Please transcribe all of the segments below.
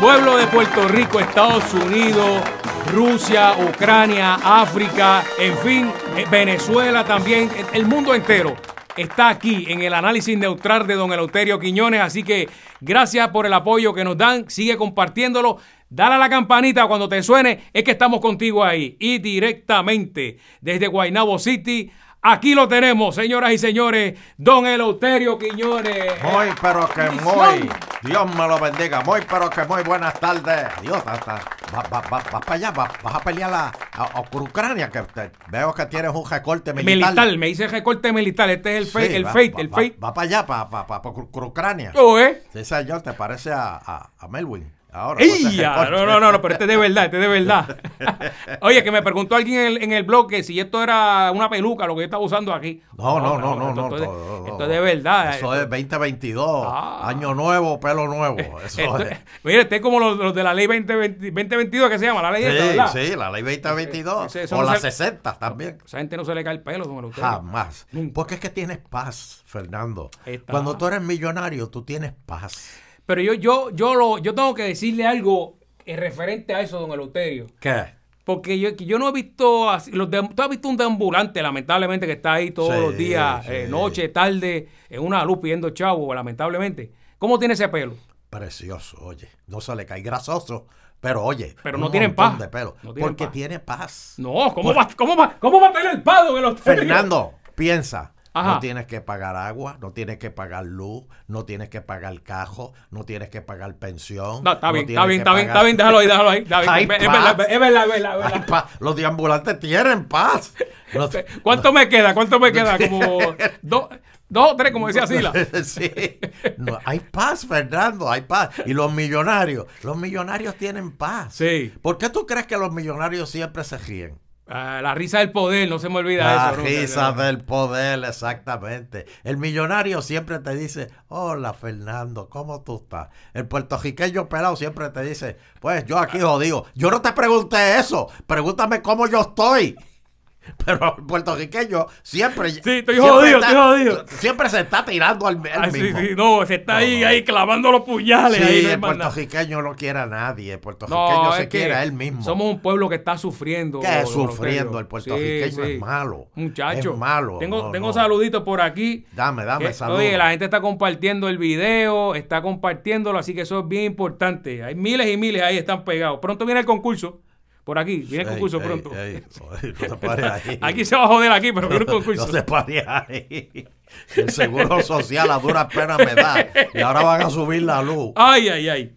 pueblo de Puerto Rico, Estados Unidos, Rusia, Ucrania, África, en fin, eh, Venezuela también, el mundo entero está aquí en el análisis neutral de don Eleuterio Quiñones. Así que gracias por el apoyo que nos dan. Sigue compartiéndolo. Dale a la campanita cuando te suene. Es que estamos contigo ahí. Y directamente desde Guaynabo City Aquí lo tenemos, señoras y señores, don Eleuterio Quiñones. Muy, pero que muy. Dios me lo bendiga. Muy, pero que muy. Buenas tardes. Dios, hasta, vas va, va, para allá, vas a pelear a, a, Ucrania, que veo que tienes un recorte militar. Militar, me dice recorte militar. Este es el fake, el fake, el Va, para allá, para, para, pa, Ucrania. ¿Tú, oh, eh? Sí, señor, te parece a, a, a Melwin. Ahora, No, no, no, no, pero este es de verdad, este es de verdad. Oye, que me preguntó alguien en el, en el blog que si esto era una peluca, lo que yo estaba usando aquí. No, no, no, no, no. esto, es de verdad. Eso es 2022, ah. año nuevo, pelo nuevo. Eso Mire, este es como los, de la ley 2022 que se llama, la ley sí, esta, ¿verdad? Sí, la ley 2022. o la 60 también. Esa gente no se le cae el pelo, usted? Jamás. Porque es que tienes paz, Fernando. Cuando tú eres millonario, tú tienes paz. Pero yo, yo, yo, lo, yo tengo que decirle algo eh, referente a eso, don Eleuterio. ¿Qué? Porque yo, yo no he visto así, los tú has visto un deambulante, lamentablemente, que está ahí todos los días, eh, noche, tarde, en una luz pidiendo chavo, lamentablemente. ¿Cómo tiene ese pelo? Precioso, oye. No se le cae grasoso, pero oye, pero no tienen paz. De pelo, porque tiene paz. No, ¿cómo, va, cómo, va, ¿cómo va a tener el pado don Eleuterio? Fernando, piensa no tienes que pagar agua, no tienes que pagar luz, no tienes que pagar cajo, no tienes que pagar pensión. está bien, está bien, está bien, déjalo ahí, déjalo ahí. Es, verdad, es verdad, es verdad. Los deambulantes tienen paz. ¿Cuánto me queda? ¿Cuánto me queda? Como dos. tres, como decía Sila. sí. hay paz, Fernando, hay paz. Y los millonarios, los millonarios tienen paz. Sí. ¿Por qué tú crees que los millonarios siempre se ríen? Ah, la risa del poder, no se me olvida eso. La risa del poder, exactamente. El millonario siempre te dice, hola Fernando, ¿cómo tú estás? El puertorriqueño pelado siempre te dice, pues yo aquí ah. jodido. Yo no te pregunté eso, pregúntame cómo yo estoy. pero el puertorriqueño siempre. Sí, siempre Siempre se está tirando al, ah, mismo. no, se está ahí, clavando los puñales. Sí, el puertorriqueño no quiere a nadie. El puertorriqueño se quiere a él mismo. Somos un pueblo que está sufriendo. ¿Qué es sufriendo? El puertorriqueño es malo. Muchacho. malo. Tengo, tengo saluditos por aquí. Dame, dame, saludos. la gente está compartiendo el video, está compartiéndolo, así que eso es bien importante. Hay miles y miles ahí, están pegados. Pronto viene el concurso. Por aquí, viene el concurso pronto. ahí. Aquí se va a joder aquí, pero viene no, un concurso. No se ahí. El seguro social a dura penas me da. Y ahora van a subir la luz. Ay, ay, ay.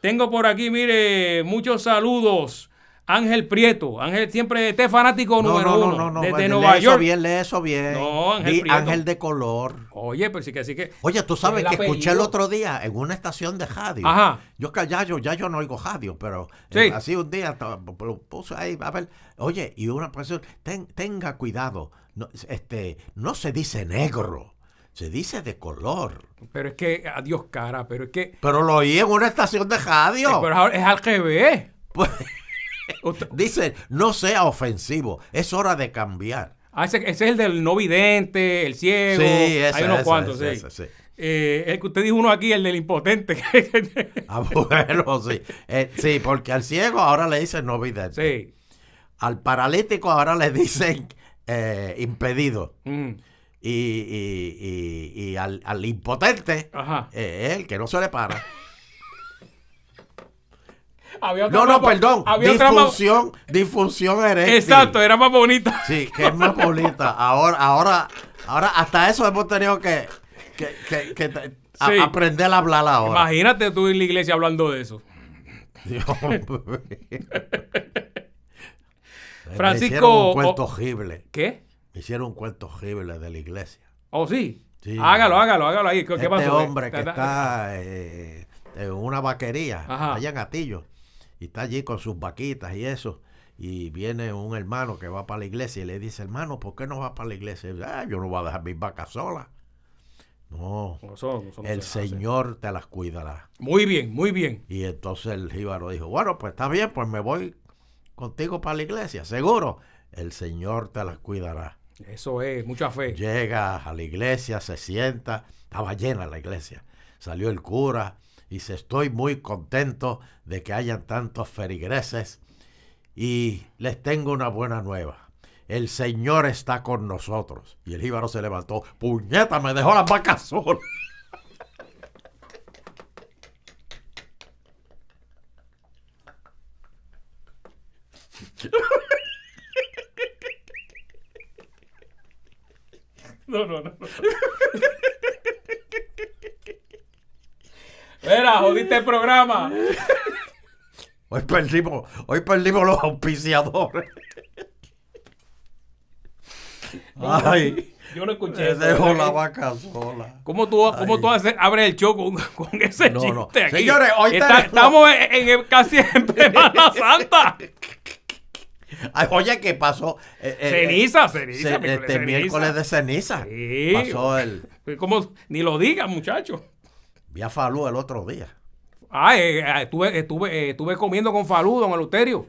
Tengo por aquí, mire, muchos saludos. Ángel Prieto. Ángel siempre este fanático no, número no, no, No, desde lee Eso bien, lee eso bien. No, Ángel Prieto. Ángel de color. Oye, pero sí que así que. Oye, tú sabes que escuché el otro día en una estación de radio. Ajá. Yo ya yo, ya yo no oigo radio, pero eh, así un día lo ahí, a ver. Oye, y una persona, ten, tenga cuidado. No, este, no se dice negro. Se dice de color. Pero es que, adiós cara, pero es que... Pero lo oí en una estación de radio. Eh, pero es al ve. Pues... Dice, no sea ofensivo, es hora de cambiar. Ah, ese, es el del no vidente, el ciego. Sí, hay unos cuantos, eh, el que usted dijo uno aquí, el del impotente. ah, sí. Eh, sí, porque al ciego ahora le dicen no vidente. Al paralítico ahora le dicen eh, impedido. Mm. Y, al, al impotente, es el que no se le para no, no, perdón. Había disfunción, otra eréctil. Exacto, era más bonita. Sí, que es más bonita. Ahora, ahora, ahora, hasta eso hemos tenido que, que, aprender a hablar ahora. Imagínate tú en la iglesia hablando de eso. Dios Francisco. hicieron un cuento horrible. ¿Qué? hicieron un cuento horrible de la iglesia. ¿Oh, sí? sí hágalo, hágalo, hágalo ahí. ¿Qué, este hombre que está eh, en una vaquería, allá en y está allí con sus vaquitas y eso. Y viene un hermano que va para la iglesia y le dice, hermano, ¿por qué no vas para la iglesia? ah, yo no voy a dejar mis vacas solas. No, el Señor te las cuidará. Muy bien, muy bien. Y entonces el jíbaro dijo, bueno, pues está bien, pues me voy contigo para la iglesia, seguro. El Señor te las cuidará. Eso es, mucha fe. Llega a la iglesia, se sienta, estaba llena la iglesia. Salió el cura, y se estoy muy contento de que hayan tantos ferigreses y les tengo una buena nueva. El Señor está con nosotros. Y el jíbaro se levantó. ¡Puñeta, me dejó las vacas solas! no, no. no. jodiste el programa. Hoy perdimos, hoy perdimos los auspiciadores. Ay. Yo no escuché. dejo la vaca sola. ¿Cómo tú, cómo tú haces, abre el show con, ese chiste Señores, hoy Estamos en, casi en Semana Santa. Ay, oye, ¿qué pasó? Eh, eh, ceniza, eh, ceniza. este miércoles de ceniza. Pasó el... Pues, como, ni lo digas, muchachos. Vi a Falú el otro día. Ah, eh, eh, estuve, eh, estuve, comiendo con Falú, don Aluterio.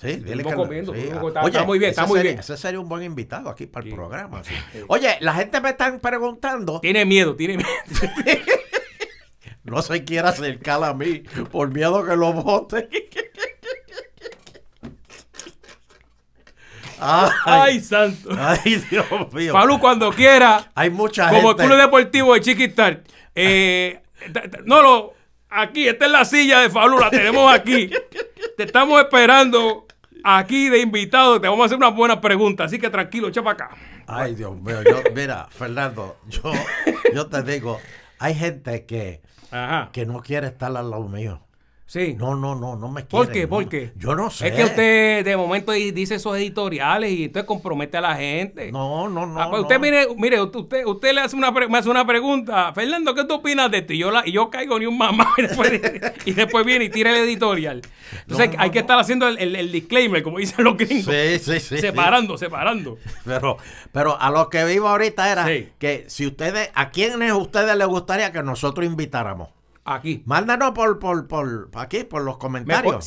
Sí, dile que comiendo, ah, Está, Oye, muy bien, está muy bien. Ese sería un buen invitado aquí para el programa. Oye, la gente me está preguntando. Tiene miedo, tiene miedo. no se quiera acercar a mí por miedo que lo bote. Ay, santo. Ay, Dios mío. Falú, cuando quiera. Hay mucha gente. Como club deportivo de Chiquistar. Eh, eh, no, lo, aquí, esta es la silla de Falú, la tenemos aquí. Te estamos esperando aquí de invitado, te vamos a hacer una buena pregunta, así que tranquilo, echa para acá. Ay, Dios mío, mira, Fernando, yo, yo te digo, hay gente que, que no quiere estar al lado mío. Sí. No, no, no, no me quieren. ¿Por qué? Yo no sé. Es que usted de momento dice esos editoriales y usted compromete a la gente. No, no, no. Ah, pues usted mire, mire, usted, usted le hace una me hace una pregunta. Fernando, ¿qué tú opinas de esto? Y yo, caigo ni un mamá y después, viene y tira el editorial. Entonces hay que estar haciendo el, el, disclaimer, como dicen los gringos. Sí, sí, sí. Separando, separando. Pero, pero a lo que vivo ahorita era que si ustedes, ¿a quiénes ustedes les gustaría que nosotros invitáramos? Aquí. Mándanos por, por, por, aquí, por los comentarios.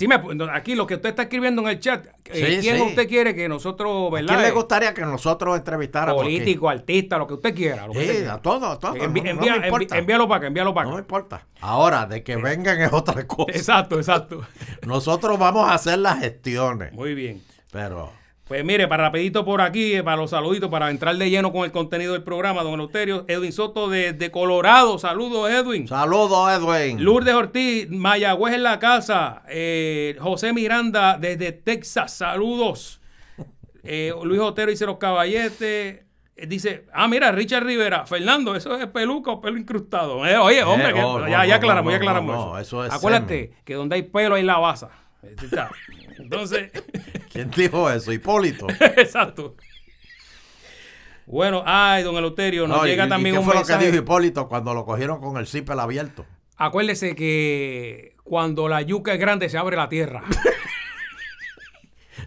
aquí lo que usted está escribiendo en el chat. Eh, ¿Quién usted quiere que nosotros, verdad? quién le gustaría que nosotros entrevistáramos? Político, artista, lo que usted quiera. sí, a todo, a envíalo para acá, envíalo para acá. No importa. Ahora, de que vengan es otra cosa. Exacto, exacto. nosotros vamos a hacer las gestiones. Muy bien. Pero. Pues mire, para rapidito por aquí, para los saluditos, para entrar de lleno con el contenido del programa, don Euterio, Edwin Soto desde Colorado, saludos Edwin. Saludos Edwin. Lourdes Ortiz, Mayagüez en la casa, eh, José Miranda desde Texas, saludos. Eh, Luis Otero dice los caballetes, eh, dice, ah, mira, Richard Rivera, Fernando, eso es peluca o pelo incrustado. oye, hombre, oh, ya, ya, aclaramos, ya aclaramos no, eso. Acuérdate que donde hay pelo hay lavaza. Entonces. ¿Quién dijo eso? Hipólito. Exacto. Bueno, ay, don Eleuterio, no, llega también ¿y qué fue lo que dijo Hipólito cuando lo cogieron con el cipel abierto? Acuérdese que cuando la yuca es grande se abre la tierra.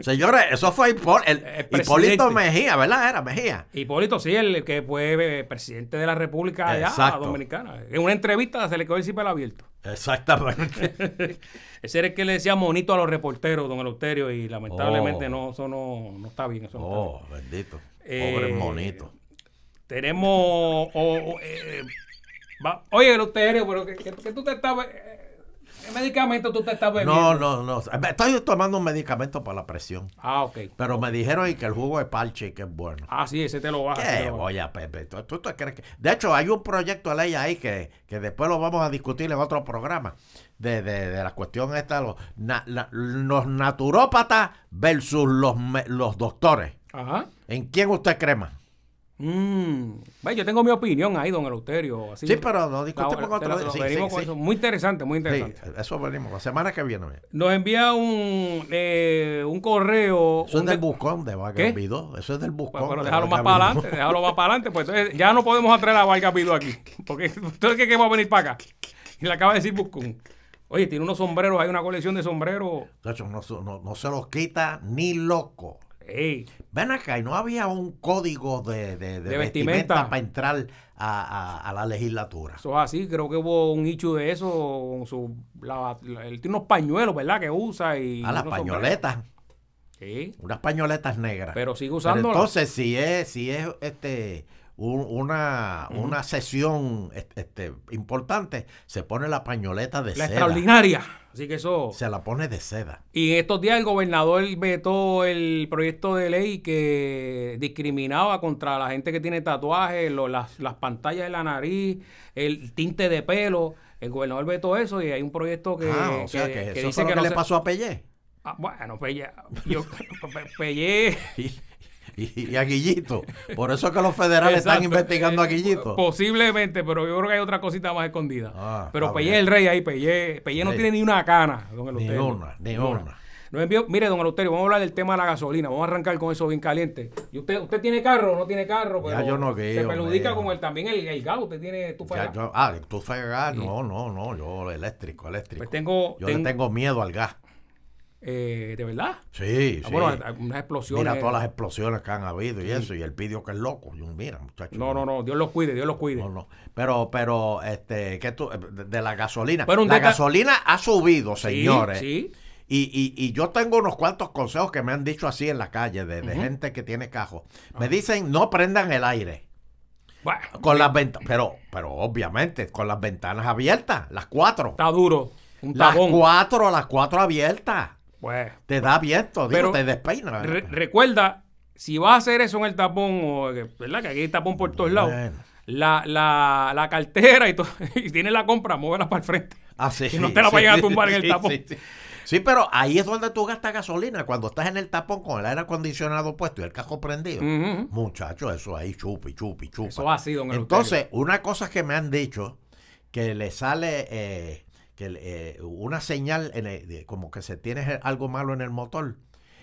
Señores, eso fue el, eh, eh, Hipólito Mejía, ¿verdad? Era Mejía. Hipólito, sí, el que fue eh, presidente de la República Dominicana. En una entrevista se le quedó el cipel abierto. Exactamente. Ese era el que le decía monito a los reporteros, don Eleuterio, y lamentablemente oh. no, eso no, está bien. oh, bendito. Pobre monito. Tenemos. Oh, Oye, Eleuterio, pero que, tú te estás... ¿Qué medicamento tú te estás bebiendo? No, no, no. Estoy tomando un medicamento para la presión. Ah, ok. Pero me dijeron que el jugo de parche que es bueno. Ah, sí, ese te lo vas. ¿Qué voy Pepe? ¿Tú, tú, crees que... De hecho, hay un proyecto de ley ahí que, después lo vamos a discutir en otro programa. De, de, la cuestión esta, los, naturópatas versus los, los doctores. Ajá. ¿En quién usted crema? Mm. yo tengo mi opinión ahí, don Eluterio. Así, sí, pero no discutimos con otro. con Muy interesante, muy interesante. eso venimos la semana que viene. Nos envía un, eh, un correo. Eso es del de... buscón de Vargas Eso es del buscón. Bueno, pero déjalo más para adelante, déjalo más para adelante. Pues entonces ya no podemos atraer a Vargas pido aquí. Porque usted que va a venir para acá. Y le acaba de decir buscón. Oye, tiene unos sombreros, hay una colección de sombreros. no, no se los quita ni loco. Ven acá, ¿y no había un código de, de, vestimenta. para entrar a, la legislatura? Eso así, creo que hubo un hecho de eso. Su, él tiene unos pañuelos, ¿verdad? Que usa y... Ah, las pañoletas. Sí. Unas pañoletas negras. Pero sigue usando. Entonces, si es, si es este una, una sesión este, importante, se pone la pañoleta de seda. La extraordinaria. Así que eso. Se la pone de seda. Y estos días el gobernador vetó el proyecto de ley que discriminaba contra la gente que tiene tatuajes, las, las pantallas de la nariz, el tinte de pelo. El gobernador vetó eso y hay un proyecto que. Ah, que, eso dice que, le pasó a Pellé. Ah, bueno, Pellé. y, a Guillito. Por eso es que los federales están investigando a eh, Guillito. Posiblemente, pero yo creo que hay otra cosita más escondida. Ah, pero Pellé es el rey ahí, Pellé, no tiene ni una cana. Don ni una, ni una. envió, mire, don Eleuterio, vamos a hablar del tema de la gasolina. Vamos a arrancar con eso bien caliente. usted, usted tiene carro o no tiene carro? Pero ya yo no quiero. Se perjudica con el, también el, gas. Usted tiene tu gas. Ah, tu gas, no, no, no. Yo eléctrico, eléctrico. Pues tengo, yo le tengo miedo al gas. Eh, ¿De verdad? Sí, ah, sí. Bueno, unas explosiones. Mira todas las explosiones que han habido y eso. Y él pidió que es loco. mira, muchachos No, no, no. Dios los cuide, Dios los cuide. No, no. Pero, pero, este, que tú, de, la gasolina. Pero la gasolina ha subido, señores. Sí, Y, y, y, yo tengo unos cuantos consejos que me han dicho así en la calle de, gente que tiene cajos. Me dicen, no prendan el aire. con las ventanas, pero, pero obviamente, con las ventanas abiertas, las cuatro. Está duro. Un las cuatro, las cuatro abiertas. Pues, te da viento, pero te despeina. recuerda, si vas a hacer eso en el tapón, o, ¿verdad? Que aquí hay tapón por todos lados. La, cartera y, todo, y tienes la compra, móvela para el frente. Así. Ah, sí, que no te la vayan a tumbar en el tapón. Sí, pero ahí es donde tú gastas gasolina. Cuando estás en el tapón con el aire acondicionado puesto y el casco prendido. Muchachos, eso ahí chupi, chupi, chupa. Eso ha sido en el Entonces, una cosa que me han dicho que le sale eh, que eh, una señal como que se tiene algo malo en el motor.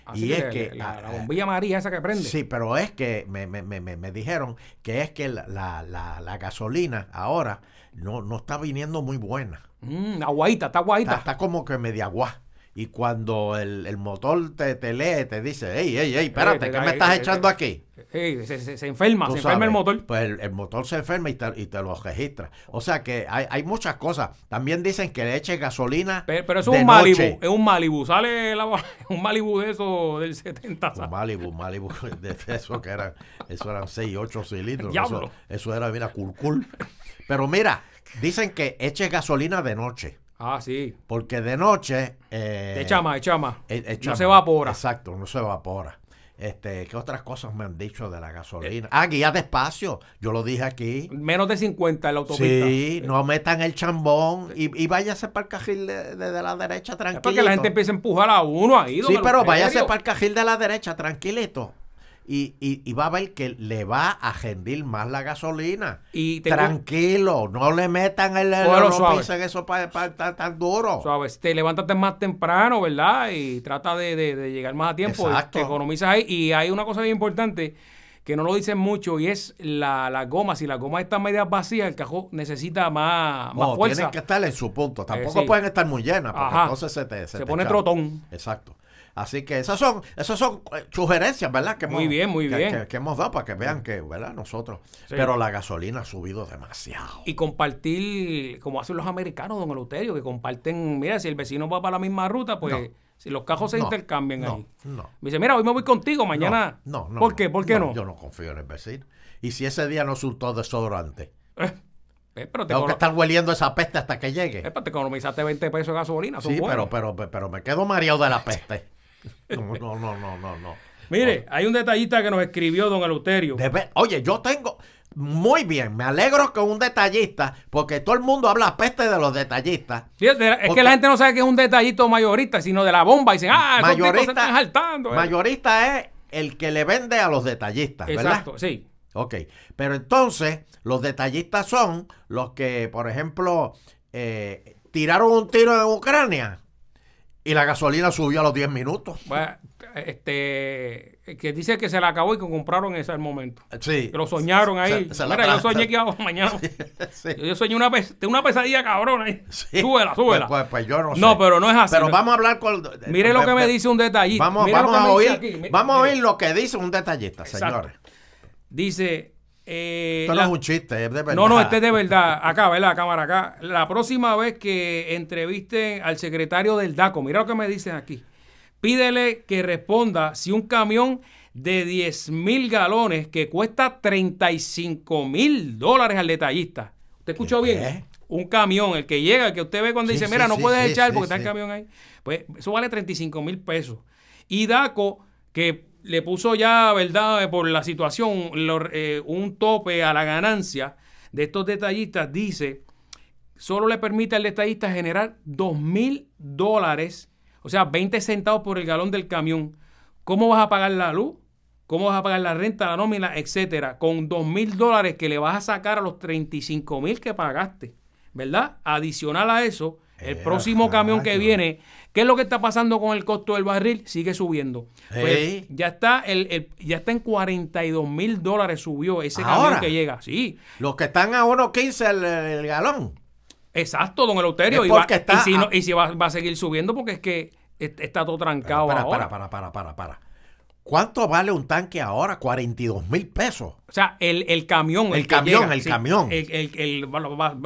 Ah, y es que. La, eh, bombilla amarilla esa que prende. Sí, pero es que me, me, me, me dijeron que es que la, la, la, gasolina ahora no, no está viniendo muy buena. Mm, está guayita Está, está como que media agua. Y cuando el, motor te, te, lee, te dice, ey ey ey espérate, ¿qué me estás echando aquí? se, enferma, se enferma el motor. Pues el, motor se enferma y te, y te lo registra. O sea que hay, muchas cosas. También dicen que le eches gasolina. Pero, pero es un Malibu, es un Malibu. Sale la, un Malibu de eso del 70. Un Malibu, Malibu de eso que eran, eso eran 6, 8 cilindros. Eso, era, mira, culcul. Pero mira, dicen que eches gasolina de noche. Ah, sí. Porque de noche. Eh, de chama, eh, No se evapora. Exacto, no se evapora. Este, ¿Qué otras cosas me han dicho de la gasolina? Eh, ah, guía despacio. Yo lo dije aquí. Menos de 50 en la autopista. Sí, eh. no metan el chambón y, váyase para el cajil de, la derecha tranquilo. Porque la gente empieza a empujar a uno ahí. Sí, pero váyase para el cajil de la derecha tranquilito. Y, y, va a ver que le va a agendir más la gasolina. Y Tranquilo, no le metan el no pisen eso para estar tan, duro. Suave, te este, levántate más temprano, ¿verdad? Y trata de, llegar más a tiempo. Exacto. Te economizas ahí. Y hay una cosa bien importante que no lo dicen mucho y es la, goma. Si la goma está media vacía, el cajón necesita más, más no, Tienen que estar en su punto. Tampoco eh, pueden estar muy llenas, porque entonces se te. Se, pone trotón. Exacto. Así que esas son, esas son eh, sugerencias, ¿verdad? Que hemos, muy bien, muy bien. Que, hemos dado para que vean que, ¿verdad? Nosotros. Pero la gasolina ha subido demasiado. Y compartir, como hacen los americanos, don Euterio, que comparten, mira, si el vecino va para la misma ruta, pues... Si los cajos se intercambian ahí. Me dice, mira, hoy me voy contigo, mañana. No, no. ¿Por qué? ¿Por qué no? Yo no confío en el vecino. Y si ese día no surtó desodorante. eh, eh pero Tengo que estar hueliendo esa peste hasta que llegue. Eh, te economizaste 20 pesos de gasolina. sí, pero, pero, pero me quedo mareado de la peste. No, no, no, no, no, Mire, hay un detallista que nos escribió don Eleuterio. oye, yo tengo... Muy bien, me alegro que un detallista, porque todo el mundo habla peste de los detallistas. es, que la gente no sabe que es un detallito mayorista, sino de la bomba. Y dicen, ah, mayorista, se están saltando. Eh". Mayorista es el que le vende a los detallistas, ¿verdad? Exacto, sí. Ok, pero entonces los detallistas son los que, por ejemplo, eh, tiraron un tiro en Ucrania y la gasolina subió a los 10 minutos. Bueno, este, que dice que se la acabó y que compraron ese al momento. Eh, sí. Que lo soñaron ahí. Se, Mira, yo soñé que hago mañana. Sí, Yo, soñé una, pes una pesadilla cabrón ahí. Sí. Súbela, pues, súbela. Pues, pues, yo no sé. No, pero no es así. Pero vamos a hablar con... Eh, Mire lo que me dice un detallista. Vamos, a, oír, vamos a oír lo que dice un detallista, señores. Dice, eh, Esto no es un chiste, es de verdad. No, no, este es de verdad. Acá, ¿verdad? La cámara acá. La próxima vez que entrevisten al secretario del DACO, mira lo que me dicen aquí. Pídele que responda si un camión de 10 mil galones que cuesta 35 mil dólares al detallista. ¿Usted escuchó bien? Un camión, el que llega, que usted ve cuando dice, mira, no puedes echar porque está el camión ahí. Pues eso vale 35 mil pesos. Y DACO, que le puso ya, ¿verdad?, eh, por la situación, eh, un tope a la ganancia de estos detallistas. Dice, solo le permite al detallista generar 2 mil dólares, o sea, 20 centavos por el galón del camión. ¿Cómo vas a pagar la luz? ¿Cómo vas a pagar la renta, la nómina, etcétera? Con 2 mil dólares que le vas a sacar a los 35 mil que pagaste, ¿verdad? Adicional a eso, el próximo camión que viene, ¿qué es lo que está pasando con el costo del barril? Sigue subiendo. Pues ya está el, ya está en 42 mil dólares subió ese camión que llega. Sí. Los que están a 1.15 el, galón. Exacto, don Eleuterio. y, está y si, y si va, a seguir subiendo porque es que está todo trancado. para, para, para, para, para. ¿Cuánto vale un tanque ahora? 42 mil pesos. O sea, el, camión. El, camión, el camión. El,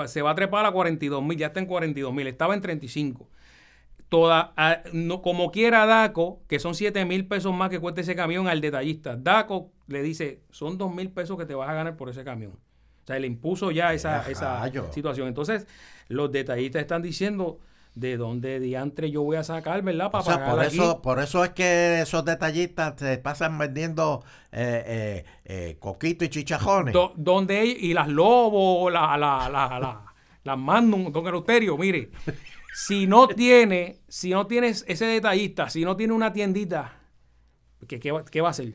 se va a trepar a 42 mil, ya está en 42 mil, estaba en 35. Toda, ah, no, como quiera DACO, que son 7 mil pesos más que cuesta ese camión al detallista. DACO le dice, son 2 mil pesos que te vas a ganar por ese camión. O sea, le impuso ya esa, esa situación. Entonces, los detallistas están diciendo, de dónde diantre yo voy a sacar, ¿verdad? Para o sea, por eso, por eso es que esos detallistas se pasan vendiendo eh, eh, eh coquitos y chichajones. donde y las lobos, la, la, la, las mando don mire, si no tiene, si no tienes ese detallista, si no tiene una tiendita, ¿qué, qué, va a hacer?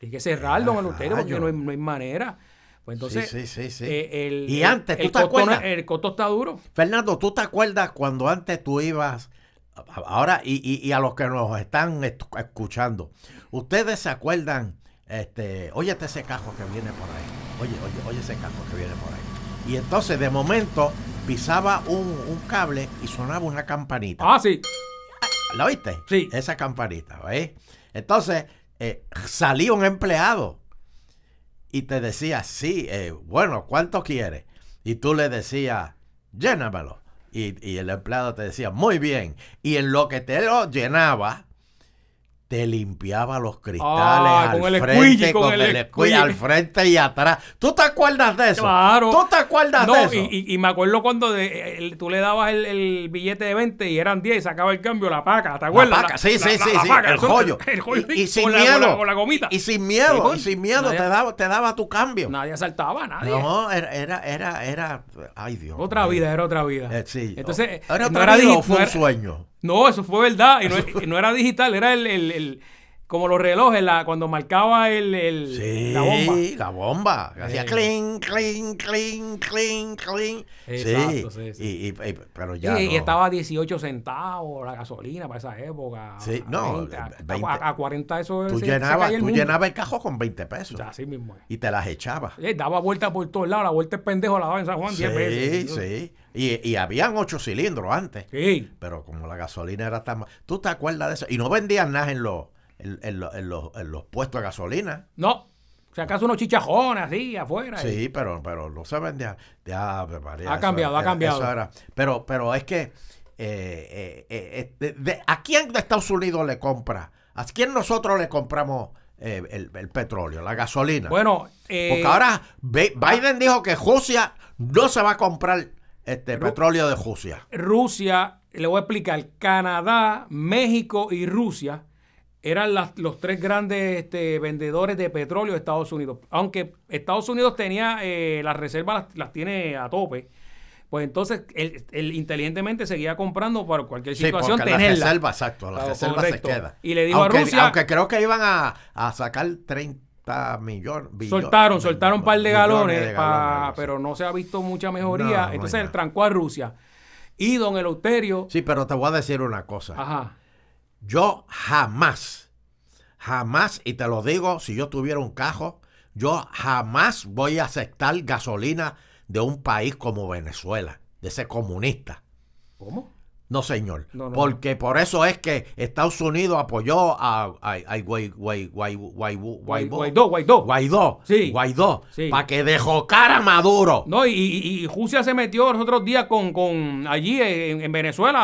y que cerrar, don ah, uterio porque no hay manera. Pues entonces, sí, sí, sí, eh, el, y antes, ¿tú te acuerdas? el costo está duro. Fernando, ¿tú te acuerdas cuando antes tú ibas, ahora, y, a los que nos están escuchando, ustedes se acuerdan, este, oye ese cajo que viene por ahí, oye, oye, oye ese cajo que viene por ahí. Y entonces, de momento, pisaba un, cable y sonaba una campanita. Ah, sí. ¿La oíste? Sí. Esa campanita, Entonces, eh, salía un empleado y te decía, sí, eh, bueno, ¿cuánto quieres? Y tú le decías, llénamelo. Y, y, el empleado te decía, muy bien. Y en lo que te lo llenaba, te limpiaba los cristales ah, al con el frente, con, el, al frente y atrás. ¿Tú te acuerdas de eso? Claro. ¿Tú te acuerdas de eso? Y, y, me acuerdo cuando tú le dabas el, billete de 20 y eran 10 y sacaba el cambio, la paca, ¿te acuerdas? La paca, sí, sí, sí, el joyo. y, sin miedo. Con la, gomita. Y sin miedo, y sin miedo te, daba, te daba tu cambio. Nadie saltaba, nadie. No, era, era, era, ay Dios. Otra vida, era otra vida. Eh, sí. Entonces, era eh, otra vida, fue un sueño. No, eso fue verdad. Y no, era digital, era el, el como los relojes, la, cuando marcaba el, el la bomba. la bomba. Hacía clink, clink, clink, clink, clink. Exacto, sí. sí y, estaba a 18 centavos la gasolina para esa época. Sí, no. a, 40 eso Tú, llenabas, tú llenabas el cajón con 20 pesos. así mismo. Y te las echabas. Eh, daba vueltas por todos lados. La vuelta es pendejo la daba en San Juan 10 pesos. Sí, sí. Y, y, habían ocho cilindros antes. Sí. Pero como la gasolina era tan... ¿Tú te acuerdas de eso? Y no vendían nada en los en, los, puestos de gasolina. No, o sea, acaso unos chichajones así afuera. Sí, pero, pero no se vendía. ha cambiado, ha cambiado. pero, pero es que eh, eh, eh, de, ¿a quién de Estados Unidos le compra? ¿A quién nosotros le compramos el, petróleo, la gasolina? Bueno, porque ahora Biden dijo que Rusia no se va a comprar este petróleo de Rusia. Rusia, le voy a explicar, Canadá, México y Rusia eran los tres grandes este, vendedores de petróleo de Estados Unidos. Aunque Estados Unidos tenía eh, las reservas, las, tiene a tope, pues entonces él, inteligentemente seguía comprando para cualquier situación sí, porque La reserva, exacto, las reservas se queda. Y le dijo a Rusia. Aunque creo que iban a, sacar 30 millones. soltaron, soltaron un par de galones, pero no se ha visto mucha mejoría. entonces él trancó a Rusia. Y don Eleuterio. Sí, pero te voy a decir una cosa. Ajá yo jamás, jamás, y te lo digo, si yo tuviera un cajo, yo jamás voy a aceptar gasolina de un país como Venezuela, de ese comunista. ¿Cómo? No, señor. Porque por eso es que Estados Unidos apoyó a, Guaidó, Guaidó. Guaidó. Guaidó. Guaidó. Para que dejó cara a Maduro. No, y, y, se metió los otros días con, allí en, Venezuela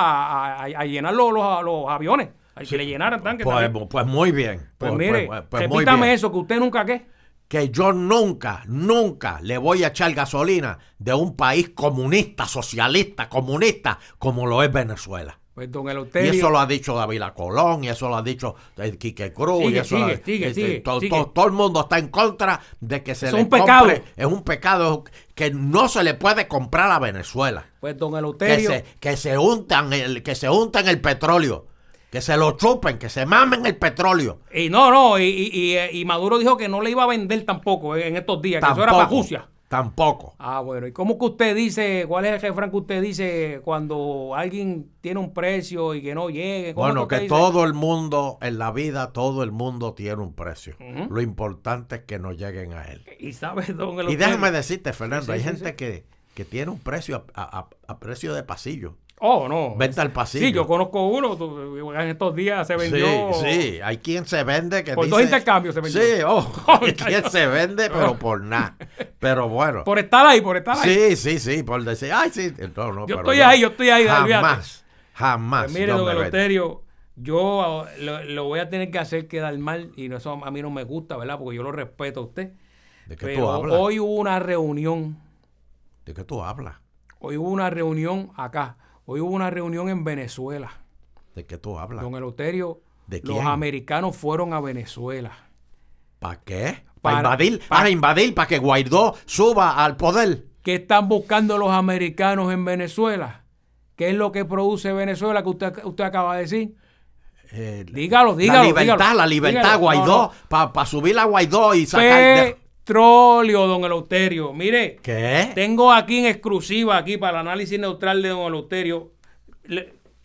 a, llenar los, los aviones. Hay que le el tanque. Pues, pues muy bien. Pues, pues mire, pues, pues, eso, que usted nunca qué. Que yo nunca, nunca le voy a echar gasolina de un país comunista, socialista, comunista, como lo es Venezuela. Pues don Y eso lo ha dicho David Colón, y eso lo ha dicho Quique Cruz, y eso sigue, todo, el mundo está en contra de que se es le un pecado. Es un pecado que no se le puede comprar a Venezuela. Pues don eluterio Que se, que se untan el, que se untan el petróleo que se lo chupen, que se mamen el petróleo. Y no, no, y, eh, Maduro dijo que no le iba a vender tampoco eh, en estos días, que eso era pajucia. Tampoco. Ah, bueno, ¿y cómo que usted dice, cuál es el refrán que usted dice cuando alguien tiene un precio y que no llegue? Bueno, que, todo el mundo, en la vida, todo el mundo tiene un precio. Lo importante es que no lleguen a él. Y sabes dónde Y déjame decirte, Fernando, hay gente Que, tiene un precio a, a precio de pasillo. Oh, no. Venta al pasillo. Sí, yo conozco uno. en estos días se vendió. Sí, sí. Hay quien se vende que. Por dos intercambios se vendió. Sí, oh. hay quien se vende, pero oh. por nada. Pero bueno. Por estar ahí, por estar ahí. Sí, sí, sí. Por decir, ay, sí. No, yo estoy ahí, yo estoy ahí. Jamás. Jamás. Pues mire, don Eloterio. yo lo, voy a tener que hacer quedar mal. Y eso a mí no me gusta, ¿verdad? Porque yo lo respeto a usted. ¿De qué tú hablas? Hoy hubo una reunión. ¿De qué tú hablas? Hoy hubo una reunión acá Hoy hubo una reunión en Venezuela. ¿De qué tú hablas? Don Eleuterio, los americanos fueron a Venezuela. ¿Para qué? ¿Para, invadir? Para, invadir, para que Guaidó suba al poder. ¿Qué están buscando los americanos en Venezuela? ¿Qué es lo que produce Venezuela que usted, usted acaba de decir? dígalo, eh, dígalo. La libertad, la libertad, Guaidó, para subir a Guaidó y sacar. Trolio, don Eleuterio. Mire, ¿qué? Tengo aquí en exclusiva, aquí para el análisis neutral de don Eleuterio.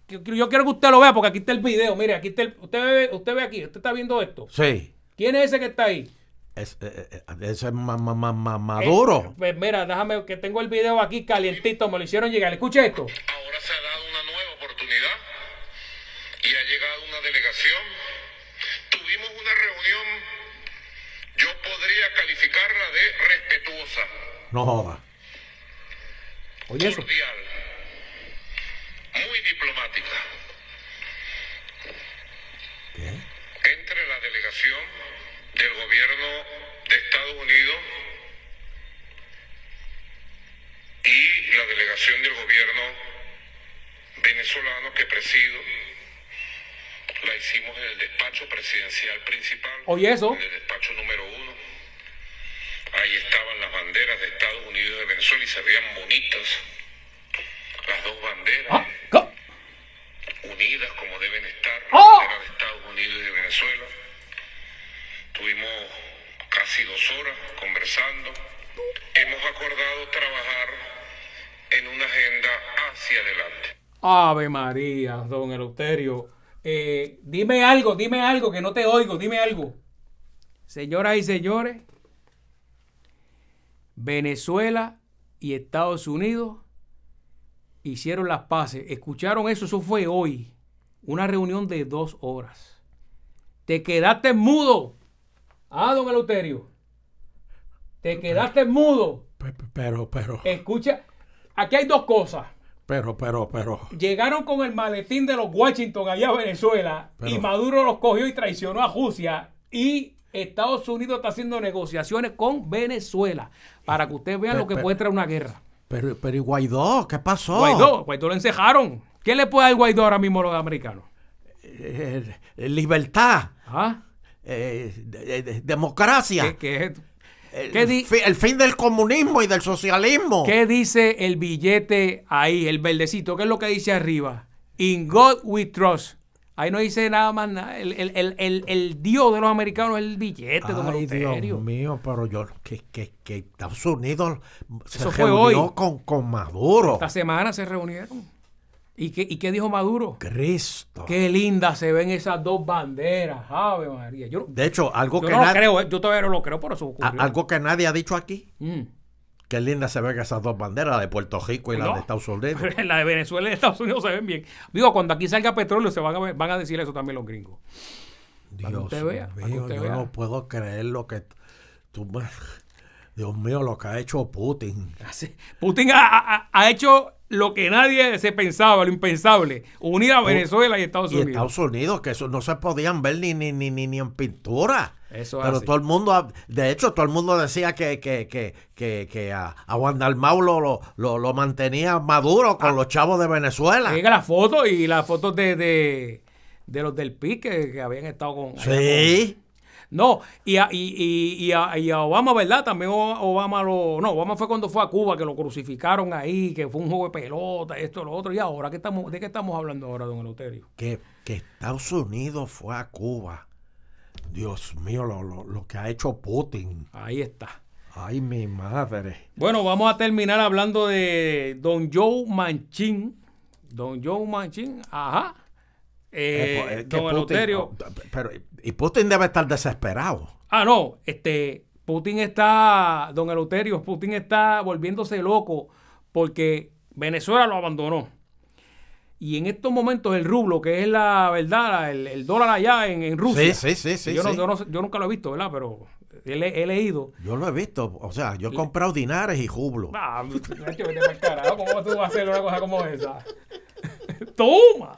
yo, quiero que usted lo vea porque aquí está el video. Mire, aquí está el, usted, ve, usted ve aquí, usted está viendo esto. Sí. ¿Quién es ese que está ahí? Eh, eh, eh, ese es maduro. Pues mira, déjame que tengo el video aquí calientito, me lo hicieron llegar. Escuche esto. No joda. Oye eso. muy diplomática. Entre la delegación del gobierno de Estados Unidos y la delegación del gobierno venezolano que presido la hicimos en el despacho presidencial principal. Oye eso. En el despacho número uno. Ahí estaban las banderas de Estados Unidos y de Venezuela y se veían bonitas las dos banderas ah, unidas como deben estar, la ah. de Estados Unidos y de Venezuela. Tuvimos casi dos horas conversando. Hemos acordado trabajar en una agenda hacia adelante. Ave María, don Eleuterio. Eh, dime algo, dime algo, que no te oigo, dime algo. Señoras y señores, Venezuela y Estados Unidos hicieron las paces. Escucharon eso, eso fue hoy. Una reunión de dos horas. Te quedaste mudo. Ah, don Eleuterio. Te quedaste mudo. Pero, pero. Escucha, aquí hay dos cosas. Pero, pero, pero. Llegaron con el maletín de los Washington allá a Venezuela y Maduro los cogió y traicionó a Rusia y Estados Unidos está haciendo negociaciones con Venezuela para que ustedes vean lo que puede traer una guerra. Pero, pero ¿y Guaidó? ¿Qué pasó? Guaidó, Guaidó lo encejaron. ¿Qué le puede dar Guaidó ahora mismo a los americanos? Eh, eh, libertad. ¿Ah? Eh, democracia. ¿Qué, es el, el, fin del comunismo y del socialismo. ¿Qué dice el billete ahí, el verdecito? ¿Qué es lo que dice arriba? In God we trust. Ahí no dice nada más nada. El, el, el, el, dios de los americanos es el billete, Ay, don Ay, Dios mío, pero yo, que, que, que Estados Unidos se reunió Con, Maduro. Esta semana se reunieron. ¿Y qué, ¿Y qué dijo Maduro? Cristo. Qué linda se ven esas dos banderas, Ave María. Yo, de hecho, algo yo que no nadie... creo, eh, yo todavía no lo creo, por eso Algo que nadie ha dicho aquí. Mm. Qué linda se ven esas dos banderas, la de Puerto Rico y la de Estados Unidos. la de Venezuela y Estados Unidos se ven bien. Digo, cuando aquí salga petróleo, se van a, van a decir eso también los gringos. Dios mío, yo no puedo creer lo que tú Dios mío, lo que ha hecho Putin. Ah, Putin ha, hecho lo que nadie se pensaba, lo impensable, unir a oh, Venezuela y Estados Unidos. Y Estados Unidos, que eso no se podían ver ni, ni, ni, ni en pintura. Pero todo el mundo, de hecho, todo el mundo decía que, que, que, que, a, a lo, lo, lo, mantenía maduro con ah. los chavos de Venezuela. Llega la foto y las fotos de, de, los del Pique que, habían estado con... Sí. No, y a, y, y, y a, Obama, ¿verdad? También Obama lo. No, Obama fue cuando fue a Cuba que lo crucificaron ahí, que fue un juego de pelota, esto, lo otro. ¿Y ahora qué estamos, de qué estamos hablando ahora, don Eleuterio? que Estados Unidos fue a Cuba Dios mío, lo, lo, que ha hecho Putin. Ahí está. Ay, mi madre. Bueno, vamos a terminar hablando de Don Joe Manchin. Don Joe Manchin, ajá. Eh, eh, pues, don Putin, oh, Pero, y Putin debe estar desesperado. Ah, no. Este, Putin está, don Eleuterio, Putin está volviéndose loco porque Venezuela lo abandonó. Y en estos momentos el rublo, que es la verdad, el, el dólar allá en, Rusia. Sí, sí, sí, yo, no, yo, no, yo, nunca lo he visto, ¿verdad? Pero he, leído. Yo lo he visto. O sea, yo he comprado dinares y rublo. Ah, vete para el carajo. ¿Cómo tú vas a hacer una cosa como esa? ¡Toma!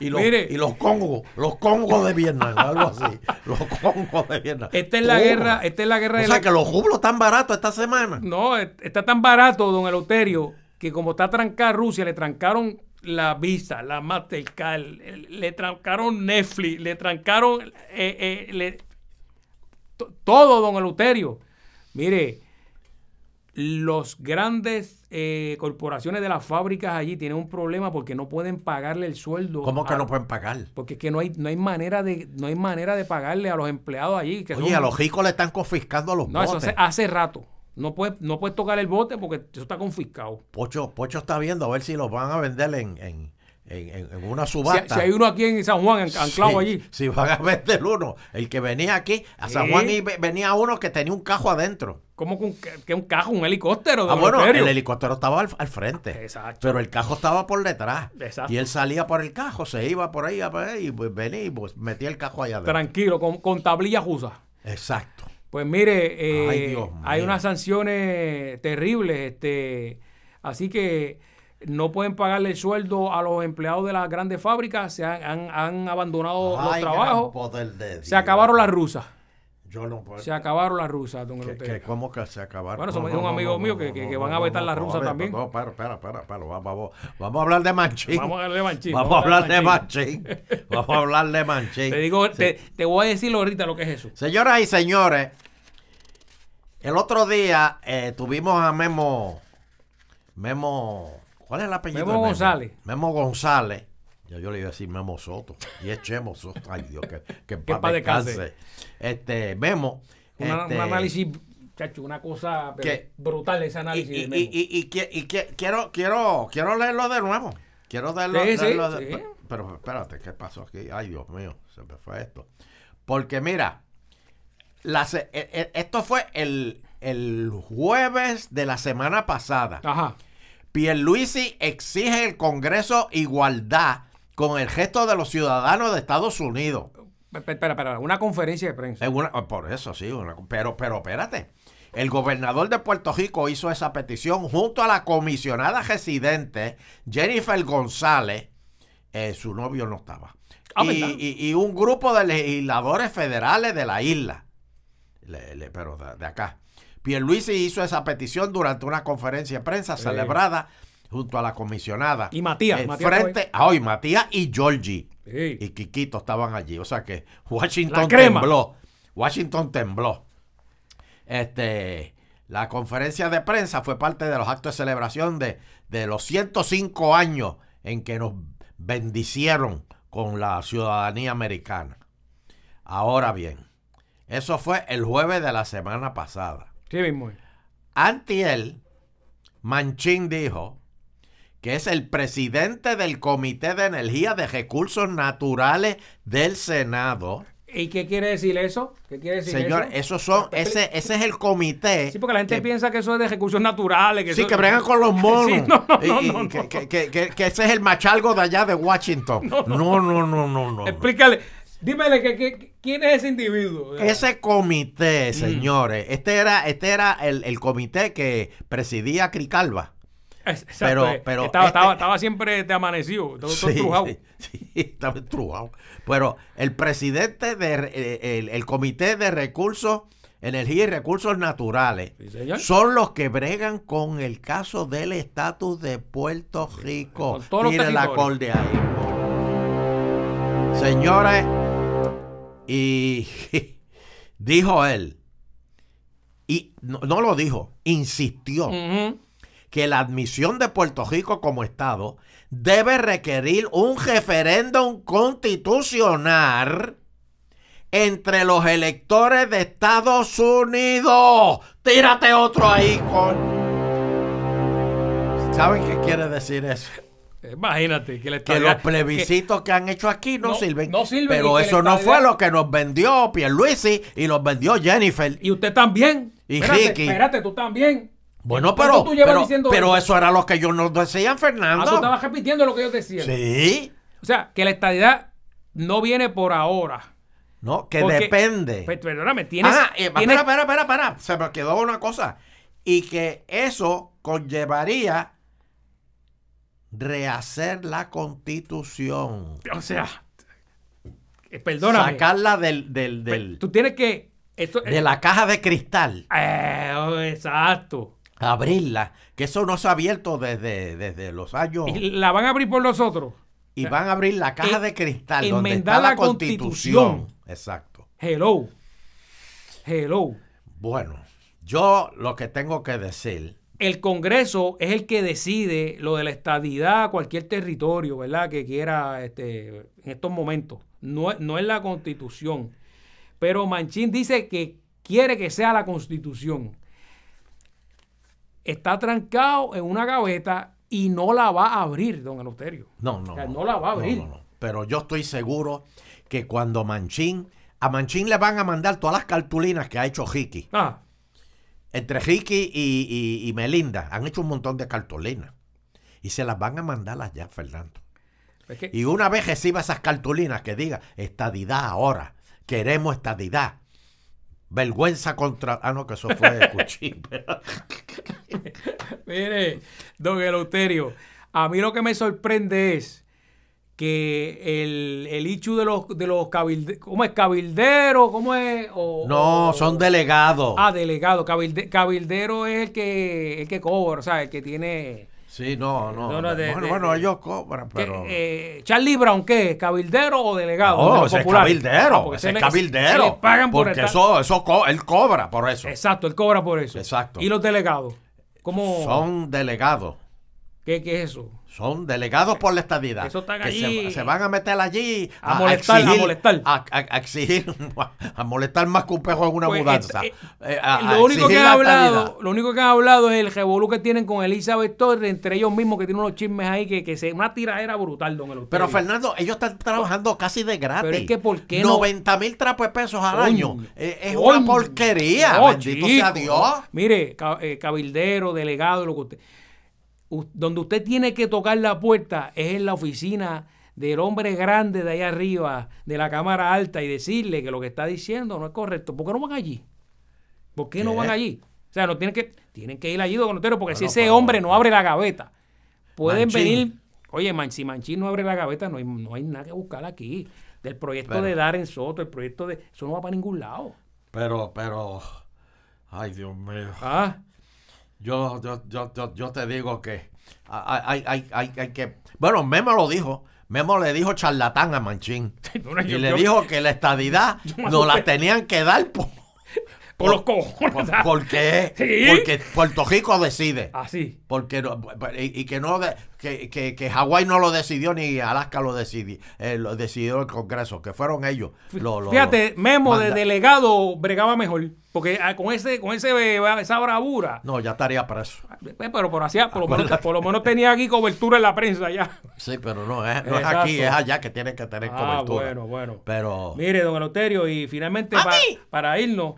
Y, los, congos, los congos de Vietnam, algo así. Los congos de Vietnam. Esta es la guerra, esta es la guerra o sea que los jublos están baratos esta semana. No, está tan barato, don Eleuterio, que como está trancada Rusia, le trancaron la Visa, la Mastercard, le trancaron Netflix, le trancaron eh, eh, todo, don Eleuterio. Mire, los grandes eh, corporaciones de las fábricas allí tienen un problema porque no pueden pagarle el sueldo. ¿Cómo que no pueden pagar? Porque es que no hay, no hay manera de, no hay manera de pagarle a los empleados allí. Que Oye, a los ricos le están confiscando los los no, Eso hace rato. No puedes, no tocar el bote porque eso está confiscado. Pocho, Pocho está viendo a ver si lo van a vender en, una subasta. Si, hay uno aquí en San Juan, anclado allí. Si van a vender uno. El que venía aquí, a San Juan y venía uno que tenía un cajo adentro. ¿Cómo que un, cajo? ¿Un helicóptero? ah, bueno, el helicóptero estaba al, frente. Exacto. Pero el cajo estaba por detrás. Exacto. Y él salía por el cajo, se iba por ahí, y venía y pues metía el cajo allá adentro. Tranquilo, con, con tablilla jusa. Exacto. Pues mire, eh, hay unas sanciones terribles, este, así que no pueden pagarle el sueldo a los empleados de las grandes fábricas, se han, han, abandonado los trabajos, se acabaron las rusas. Yo no puedo. Se acabaron las rusas, don ¿Qué, ¿Cómo que se acabaron? Bueno, eso me dijo un amigo mío que, que, van a vetar las rusas también. No, espera, espera, espera. Vamos, a hablar de Manchín. Vamos a hablar de Manchín. Vamos a hablar de Manchín. vamos a hablar de Manchín. Te digo, te, te, voy a decir ahorita lo que es eso. Señoras y señores, el otro día eh, tuvimos a Memo. Memo. ¿Cuál es el apellido? Memo? González. Memo González yo, le iba a decir Memo Soto. Y es Chemo Soto. Ay, Dios, que, que, que para Este, vemos. un este, análisis, chacho, una cosa brutal ese análisis. Y, y, y, quiero, quiero, quiero leerlo de nuevo. Quiero leerlo, de, Pero espérate, ¿qué pasó aquí? Ay, Dios mío, se me fue esto. Porque mira, e, e, esto fue el, el jueves de la semana pasada. Ajá. Pierluisi exige el Congreso igualdad con el gesto de los ciudadanos de Estados Unidos. Espera, espera, una conferencia de prensa. Ah, por eso, sí, pero, pero espérate. El gobernador de Puerto Rico hizo esa petición junto a la comisionada residente Jennifer González. Eh, su novio no estaba. Ah, y, un grupo de legisladores federales de la isla, pero de, acá. acá. Pierluisi hizo esa petición durante una conferencia de prensa celebrada junto a la comisionada. Y Matías. Eh, frente a hoy, Matías y Georgie. Y Quiquito estaban allí. O sea que Washington tembló. Washington tembló. Este, la conferencia de prensa fue parte de los actos de celebración de, de los 105 años en que nos bendicieron con la ciudadanía americana. Ahora bien, eso fue el jueves de la semana pasada. Sí, mismo. Antiel, Manchín dijo que es el presidente del Comité de Energía de Recursos Naturales del Senado. ¿Y qué quiere decir eso? ¿Qué quiere decir Señor, eso? son, ese, ese es el comité. Sí, porque la gente piensa que eso es de recursos naturales. Que sí, que vengan con los monos. que, ese es el machalgo de allá de Washington. No, no, no, no, no. Explícale. Dímele que, quién es ese individuo. Ese comité, mm. señores. Este era, este era el, el comité que presidía Cricalba pero, eh, pero este estaba, siempre de amanecido estaba Pero el presidente del eh, el, Comité de Recursos, Energía y Recursos Naturales son los que bregan con el caso del estatus de Puerto Rico. Mire el acorde Señores, y dijo él, y no, lo dijo, insistió que la admisión de Puerto Rico como Estado debe requerir un referéndum constitucional entre los electores de Estados Unidos. Tírate otro ahí, con... ¿Saben qué quiere decir eso? Imagínate que, los plebiscitos que, han hecho aquí no, sirven. Pero eso no fue lo que nos vendió Pierluisi y nos vendió Jennifer. Y usted también. Y Ricky. Espérate, tú también. Bueno, pero, pero, eso era lo que yo no decían, Fernando. Ah, tú estabas repitiendo lo que yo decía. Sí. O sea, que la estadidad no viene por ahora. No, que depende. Pues, perdóname, tienes. Ah, Espera, espera, espera, Se me quedó una cosa. Y que eso conllevaría rehacer la constitución. O sea, eh, perdóname. Sacarla pues, del. Tú tienes que de eh, la caja de cristal. exacto abrirla, que eso no se ha abierto desde, desde los años. la van a abrir por nosotros. Y van a abrir la caja eh, de cristal donde está la, constitución. Exacto. Hello. Hello. Bueno, yo lo que tengo que decir. El Congreso es el que decide lo de la estadidad a cualquier territorio, ¿verdad? Que quiera este, en estos momentos. No, no es la constitución. Pero Manchín dice que quiere que sea la constitución está trancado en una gaveta y no la va a abrir, don Eloterio. No, no. no, no, la va a abrir. Pero yo estoy seguro que cuando Manchín, a Manchín le van a mandar todas las cartulinas que ha hecho Ricky. Ah. Entre Ricky y, y, Melinda han hecho un montón de cartulinas. Y se las van a mandar allá, Fernando. Y una vez reciba esas cartulinas que diga estadidad ahora, queremos estadidad, Vergüenza contra. Ah, no, que eso fue de Mire, don Eleuterio, a mí lo que me sorprende es que el, el ichu de los, de los cabilderos, ¿cómo es? ¿Cabildero? ¿Cómo es? O, no, son delegados. Ah, delegado. cabildero es el que, el que cobra, o sea, el que tiene... Sí, no, no. bueno, bueno, ellos cobran, pero. Que, eh, Charlie Brown, ¿qué? ¿Cabildero o delegado? No, ese es cabildero. Ah, es cabildero. pagan porque eso, eso él cobra por eso. Exacto, él cobra por eso. Exacto. ¿Y los delegados? ¿Cómo? Son delegados. ¿Qué, qué es eso? son delegados por la estadidad. Eso están que se, van a meter allí a, molestar, a, molestar. A, exigir, a molestar más que un pejo en una pues, mudanza. Eh, eh, eh, lo, único que han hablado es el revolú que tienen con Elizabeth Torres, entre ellos mismos que tienen unos chismes ahí, que, que se, una tiradera brutal, don Pero Fernando, ellos están trabajando casi de gratis. Pero es que ¿por qué 90 mil trapos de pesos al año. es una porquería, bendito sea Dios. Mire, cabildero, delegado, lo que usted donde usted tiene que tocar la puerta es en la oficina del hombre grande de ahí arriba, de la Cámara Alta, y decirle que lo que está diciendo no es correcto. ¿Por qué no van allí? ¿Por qué, no van allí? O sea, no tienen que, tienen que ir allí, don Notero, porque si ese hombre no abre la gaveta, pueden venir. Oye, man, si Manchín no abre la gaveta, no hay, no nada que buscar aquí. Del proyecto de dar en Soto, el proyecto de. Eso no va para ningún lado. Pero, pero. Ay, Dios mío. Ah yo, yo, yo, yo, te digo que hay, hay, hay que... Bueno, Memo lo dijo. Memo le dijo charlatán a Manchín. y le dijo que la estadidad no la tenían que dar por los cojones. ¿Por, qué? Porque Puerto Rico decide. Así. Ah, porque y, que no que, que, Hawái no lo decidió ni Alaska lo decidió, eh, lo decidió el Congreso, que fueron ellos. Fíjate, Memo de delegado bregaba mejor, porque ah, con ese con ese eh, esa bravura. No, ya estaría preso. Ah, eh, pero por por, lo menos, tenía aquí cobertura en la prensa ya. Sí, pero no es, no es aquí, es allá que tiene que tener cobertura. Bueno, bueno. Pero Mire, don Eloterio, y finalmente para irnos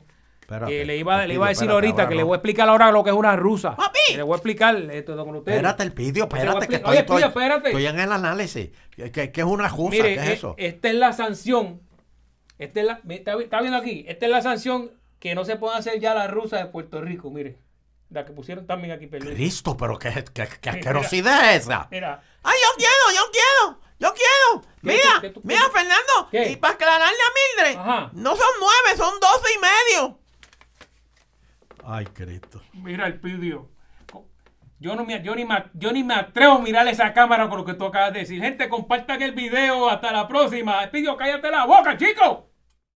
le iba, le iba a decir ahorita que le voy a explicar ahora lo que es una rusa. Le voy a explicar esto con ustedes. Espérate, el pidio, espérate, que estoy, espérate. estoy, en el análisis. ¿Qué, qué es una rusa? ¿Qué es eh, eso? Esta es la sanción. Esta es la, está, viendo aquí. Esta es la sanción que no se puede hacer ya la rusa de Puerto Rico, mire. La que pusieron también aquí perdida. Cristo, pero qué, qué, qué asquerosidad es esa. Mira. ¡Ay, yo quiero, yo quiero! ¡Yo quiero! Mira, mira, Fernando. Y para aclararle a Mildred, no son nueve, son doce y medio. Ay, Cristo. Mira el pidió. Yo, no ni me, yo ni me atrevo a mirar esa cámara con lo que tú acabas de decir. Gente, compartan el video. Hasta la próxima. Pidio, cállate la boca, chicos.